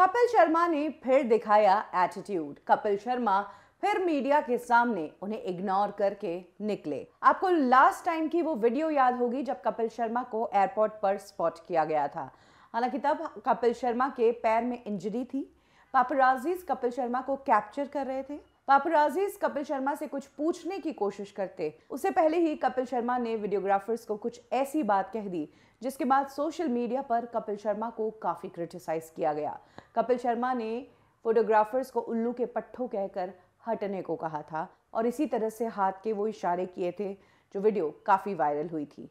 कपिल शर्मा ने फिर दिखाया एटीट्यूड कपिल शर्मा फिर मीडिया के सामने उन्हें इग्नोर करके निकले आपको लास्ट टाइम की वो वीडियो याद होगी जब कपिल शर्मा को एयरपोर्ट पर स्पॉट किया गया था हालांकि तब कपिल शर्मा के पैर में इंजरी थी पापराजीज कपिल शर्मा को कैप्चर कर रहे थे पापराजीज कपिल शर्मा से कुछ पूछने की कोशिश करते उससे पहले ही कपिल शर्मा ने वीडियोग्राफर्स को कुछ ऐसी बात कह दी जिसके बाद सोशल मीडिया पर कपिल शर्मा को काफ़ी क्रिटिसाइज किया गया कपिल शर्मा ने फोटोग्राफर्स को उल्लू के पट्ठों कहकर हटने को कहा था और इसी तरह से हाथ के वो इशारे किए थे जो वीडियो काफ़ी वायरल हुई थी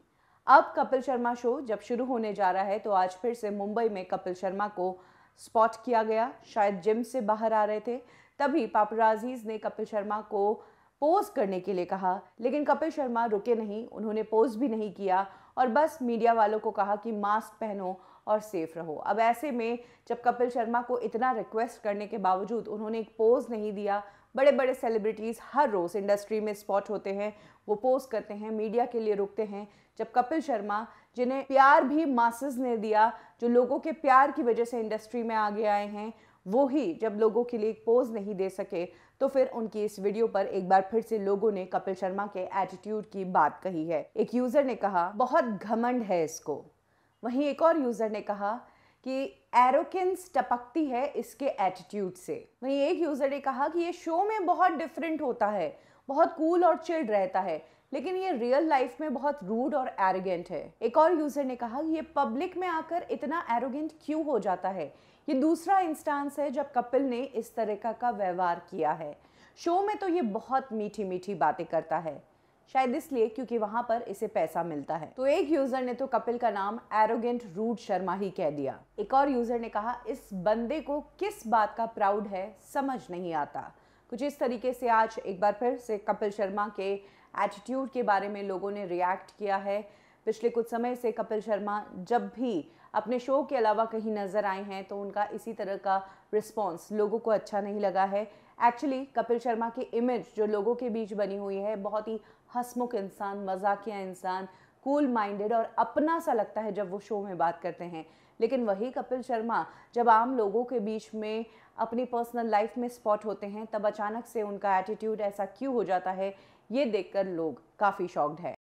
अब कपिल शर्मा शो जब शुरू होने जा रहा है तो आज फिर से मुंबई में कपिल शर्मा को स्पॉट किया गया शायद जिम से बाहर आ रहे थे तभी पापराजीज ने कपिल शर्मा को पोज करने के लिए कहा लेकिन कपिल शर्मा रुके नहीं उन्होंने पोज भी नहीं किया और बस मीडिया वालों को कहा कि मास्क पहनो और सेफ रहो अब ऐसे में जब कपिल शर्मा को इतना रिक्वेस्ट करने के बावजूद उन्होंने एक पोज नहीं दिया बड़े बड़े सेलिब्रिटीज़ हर रोज़ इंडस्ट्री में स्पॉट होते हैं वो पोज करते हैं मीडिया के लिए रुकते हैं जब कपिल शर्मा जिन्हें प्यार भी मासेस ने दिया जो लोगों के प्यार की वजह से इंडस्ट्री में आगे आए हैं वो ही जब लोगों के लिए एक पोज नहीं दे सके तो फिर उनकी इस वीडियो पर एक बार फिर से लोगों ने कपिल शर्मा के एटीट्यूड की बात कही है एक यूजर ने कहा बहुत घमंड है इसको वहीं एक और यूजर ने कहा कि एरोकेंस टपकती है इसके एटीट्यूड से वहीं तो एक यूज़र ने कहा कि ये शो में बहुत डिफरेंट होता है बहुत कूल और चिल्ड रहता है लेकिन ये रियल लाइफ में बहुत रूड और एरोगेंट है एक और यूज़र ने कहा कि ये पब्लिक में आकर इतना एरोगेंट क्यों हो जाता है ये दूसरा इंस्टांस है जब कपिल ने इस तरह का व्यवहार किया है शो में तो ये बहुत मीठी मीठी बातें करता है शायद इसलिए क्योंकि वहां पर इसे पैसा मिलता है तो एक यूजर ने तो कपिल का नाम एरोगेंट रूड शर्मा ही कह दिया एक और यूजर ने कहा इस बंदे को किस बात का प्राउड है समझ नहीं आता कुछ इस तरीके से आज एक बार फिर से कपिल शर्मा के एटीट्यूड के बारे में लोगों ने रिएक्ट किया है पिछले कुछ समय से कपिल शर्मा जब भी अपने शो के अलावा कहीं नज़र आए हैं तो उनका इसी तरह का रिस्पॉन्स लोगों को अच्छा नहीं लगा है एक्चुअली कपिल शर्मा की इमेज जो लोगों के बीच बनी हुई है बहुत ही हंसमुख इंसान मजाकिया इंसान कूल माइंडेड और अपना सा लगता है जब वो शो में बात करते हैं लेकिन वही कपिल शर्मा जब आम लोगों के बीच में अपनी पर्सनल लाइफ में स्पॉट होते हैं तब अचानक से उनका एटीट्यूड ऐसा क्यों हो जाता है ये देखकर लोग काफ़ी शॉक्ड है